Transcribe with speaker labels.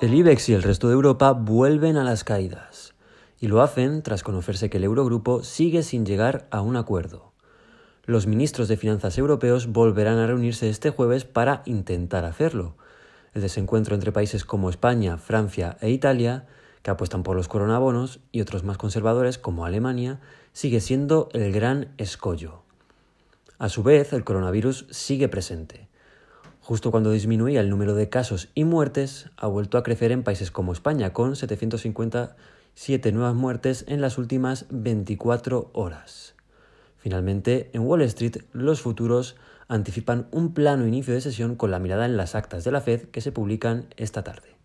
Speaker 1: El IBEX y el resto de Europa vuelven a las caídas, y lo hacen tras conocerse que el Eurogrupo sigue sin llegar a un acuerdo. Los ministros de Finanzas europeos volverán a reunirse este jueves para intentar hacerlo. El desencuentro entre países como España, Francia e Italia, que apuestan por los coronabonos, y otros más conservadores como Alemania, sigue siendo el gran escollo. A su vez, el coronavirus sigue presente Justo cuando disminuía el número de casos y muertes, ha vuelto a crecer en países como España, con 757 nuevas muertes en las últimas 24 horas. Finalmente, en Wall Street, los futuros anticipan un plano inicio de sesión con la mirada en las actas de la Fed que se publican esta tarde.